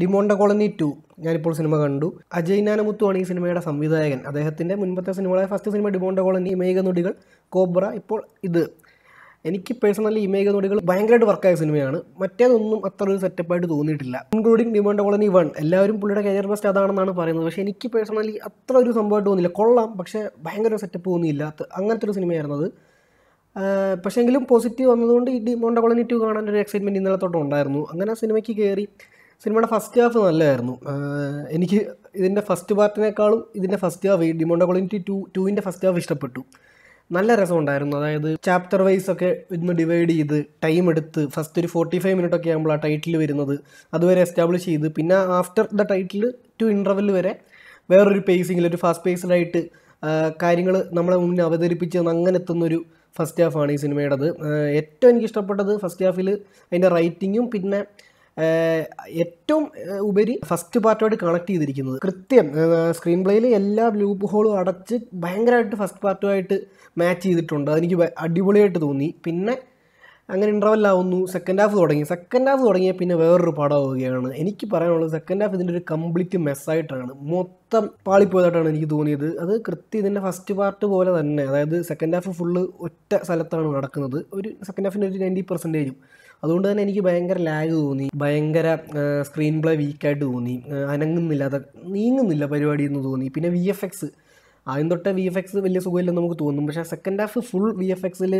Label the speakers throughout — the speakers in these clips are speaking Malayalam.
Speaker 1: ഡിമോണ്ട കോളനി ടു ഞാനിപ്പോൾ സിനിമ കണ്ടു അജയ് നാനമുത്തുവാണ് ഈ സിനിമയുടെ സംവിധായകൻ അദ്ദേഹത്തിൻ്റെ മുൻപത്തെ സിനിമകളായ ഫസ്റ്റ് സിനിമ ഡിമോണ്ട കോളനി ഇമേക നൊടികൾ കോബ്ര ഇപ്പോൾ ഇത് എനിക്ക് പേഴ്സണലി ഇമേക നൊടികൾ ഭയങ്കരമായിട്ട് വർക്കായ സിനിമയാണ് മറ്റേതൊന്നും അത്ര ഒരു സെറ്റപ്പായിട്ട് തോന്നിയിട്ടില്ല ഇൻക്ലൂഡിങ് ഡിമോണ്ട കോളനി വൺ എല്ലാവരും പുള്ളിയുടെ കരിയർ ബെസ്റ്റ് അതാണെന്നാണ് പറയുന്നത് പക്ഷേ എനിക്ക് പേഴ്സണലി അത്ര ഒരു സംഭവമായിട്ട് തോന്നിയില്ല കൊള്ളാം പക്ഷേ ഭയങ്കര സെറ്റപ്പ് തോന്നിയില്ല അങ്ങനത്തെ ഒരു സിനിമയായിരുന്നു അത് പക്ഷേങ്കിലും പോസിറ്റീവ് വന്നതുകൊണ്ട് ഈ ഡിമോണ്ട കോളനി ടു കാണാൻ ഒരു എക്സൈറ്റ്മെൻറ്റ് ഇന്നലെ തൊട്ടുണ്ടായിരുന്നു അങ്ങനെ ആ സിനിമയ്ക്ക് കയറി സിനിമയുടെ ഫസ്റ്റ് ഹാഫ് നല്ലതായിരുന്നു എനിക്ക് ഇതിൻ്റെ ഫസ്റ്റ് പാർട്ടിനേക്കാളും ഇതിൻ്റെ ഫസ്റ്റ് ഹാഫ് ഈ ഡിമോണ്ട കൊളിനിറ്റി ടു ടുവിൻ്റെ ഫസ്റ്റ് ഹാഫ് ഇഷ്ടപ്പെട്ടു നല്ല രസം ഉണ്ടായിരുന്നു അതായത് ചാപ്റ്റർ വൈസ് ഒക്കെ ഇന്ന് ഡിവൈഡ് ചെയ്ത് ടൈം എടുത്ത് ഫസ്റ്റ് ഒരു ഫോർട്ടി ഫൈവ് മിനിറ്റ് ഒക്കെ ആകുമ്പോൾ ആ ടൈറ്റിൽ വരുന്നത് അതുവരെ എസ്റ്റാബ്ലിഷ് ചെയ്ത് പിന്നെ after the title to interval വരെ വേറൊരു പേസിങ്ങിൽ ഒരു ഫാസ്റ്റ് പേസിലായിട്ട് കാര്യങ്ങൾ നമ്മളെ മുന്നിൽ അവതരിപ്പിച്ച് അങ്ങനെ എത്തുന്നൊരു ഫസ്റ്റ് ഹാഫാണ് ഈ സിനിമയുടേത് ഏറ്റവും എനിക്ക് ഇഷ്ടപ്പെട്ടത് ഫസ്റ്റ് ഹാഫിൽ അതിൻ്റെ റൈറ്റിങ്ങും പിന്നെ ഏറ്റവും ഉപരി ഫസ്റ്റ് പാർട്ടുമായിട്ട് കണക്ട് ചെയ്തിരിക്കുന്നത് കൃത്യം സ്ക്രീൻ പ്ലേയിൽ എല്ലാ ലൂപ്പ് ഹോളും അടച്ച് ഭയങ്കരമായിട്ട് ഫസ്റ്റ് പാർട്ടുമായിട്ട് മാച്ച് ചെയ്തിട്ടുണ്ട് അതെനിക്ക് അടിപൊളിയായിട്ട് തോന്നി പിന്നെ അങ്ങനെ ആവുന്നു സെക്കൻഡ് ഹാഫ് തുടങ്ങി സെക്കൻഡ് ഹാഫ് തുടങ്ങിയ പിന്നെ വേറൊരു ആവുകയാണ് എനിക്ക് പറയാനുള്ളത് സെക്കൻഡ് ഹാഫ് ഇതിൻ്റെ ഒരു കംപ്ലീറ്റ് മെസ്സായിട്ടാണ് മൊത്തം പാളിപ്പോയതായിട്ടാണ് എനിക്ക് തോന്നിയത് അത് കൃത്യം ഇതിൻ്റെ ഫസ്റ്റ് പാർട്ട് പോലെ തന്നെ അതായത് സെക്കൻഡ് ഹാഫ് ഫുള്ള് ഒറ്റ സ്ഥലത്താണ് നടക്കുന്നത് ഒരു സെക്കൻഡ് ഹാഫിൻ്റെ ഒരു നയൻറ്റി പെർസെൻറ്റേജും അതുകൊണ്ട് തന്നെ എനിക്ക് ഭയങ്കര ലാഗ് തോന്നി ഭയങ്കര സ്ക്രീൻ പ്ലേ വീക്കായിട്ട് തോന്നി അനങ്ങുന്നില്ല അത് നീങ്ങുന്നില്ല പരിപാടി എന്ന് തോന്നി പിന്നെ വി എഫ് എക്സ് ആദ്യം തൊട്ടേ വി എഫ് എക്സ് വലിയ സുഖമില്ലെന്ന് നമുക്ക് തോന്നും പക്ഷേ second half full V F എക്സിൽ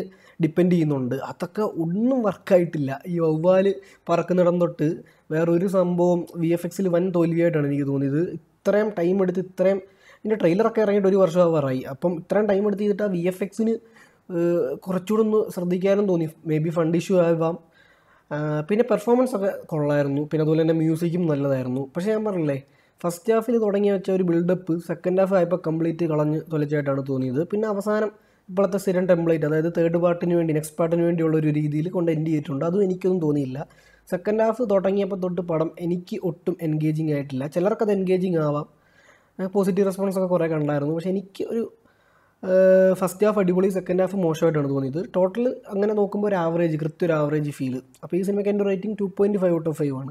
Speaker 1: ഡിപ്പെൻഡ് ചെയ്യുന്നുണ്ട് അതൊക്കെ ഒന്നും വർക്കായിട്ടില്ല ഈ വവ്വാൽ പറക്കുന്നിടം തൊട്ട് വേറൊരു സംഭവം വി എഫ് എക്സിൽ വൻ തോൽവിയായിട്ടാണ് എനിക്ക് തോന്നിയത് ഇത്രയും ടൈം എടുത്ത് ഇത്രയും ഇതിൻ്റെ ട്രെയിലറൊക്കെ ഇറങ്ങിയിട്ട് ഒരു വർഷം ആവാറായി അപ്പം ഇത്രയും ടൈം എടുത്ത് ചെയ്തിട്ട് ആ വി എഫ് എക്സിന് കുറച്ചുകൂടെ ഒന്ന് ശ്രദ്ധിക്കാനും തോന്നി മേ ബി ഫണ്ട് ഇഷ്യൂ ആവാം പിന്നെ പെർഫോമൻസ് ഒക്കെ കൊള്ളായിരുന്നു പിന്നെ അതുപോലെ തന്നെ മ്യൂസിക്കും നല്ലതായിരുന്നു പക്ഷേ ഞാൻ പറഞ്ഞില്ലേ ഫസ്റ്റ് ഹാഫിൽ തുടങ്ങി വെച്ച ഒരു ബിൽഡപ്പ് സെക്കൻഡ് ഹാഫ് ആയപ്പോൾ കംപ്ലീറ്റ് കളഞ്ഞ് തൊലച്ചായിട്ടാണ് തോന്നിയത് പിന്നെ അവസാനം ഇപ്പോഴത്തെ സ്ഥിരം ടെംപ്ലേറ്റ് അതായത് തേർഡ് പാർട്ടിന് വേണ്ടി നെക്സ്റ്റ് പാർട്ടിന് വേണ്ടിയുള്ള ഒരു രീതിയിൽ കൊണ്ട് എൻഡ് ചെയ്തിട്ടുണ്ട് അതും എനിക്കൊന്നും തോന്നിയില്ല സെക്കൻഡ് ഹാഫ് തുടങ്ങിയപ്പോൾ തൊട്ട് പടം എനിക്ക് ഒട്ടും എൻഗേജിങ് ആയിട്ടില്ല ചിലർക്കത് എൻഗേജിങ് ആവാം പോസിറ്റീവ് റെസ്പോൺസ് ഒക്കെ കുറേ കണ്ടായിരുന്നു പക്ഷേ എനിക്ക് ഒരു ഫസ്റ്റ് ഹാഫ് അടിപൊളി സെക്കൻഡ് ഹാഫ് മോശമായിട്ടാണ് തോന്നിയത് ടോട്ടൽ അങ്ങനെ നോക്കുമ്പോൾ ഒരു ആവറേജ് കൃത്യ ഒരു ആവറേജ് ഫീൽ അപ്പോൾ ഈ സിനിമയ്ക്ക് എൻ്റെ rating two point five out of five ആണ്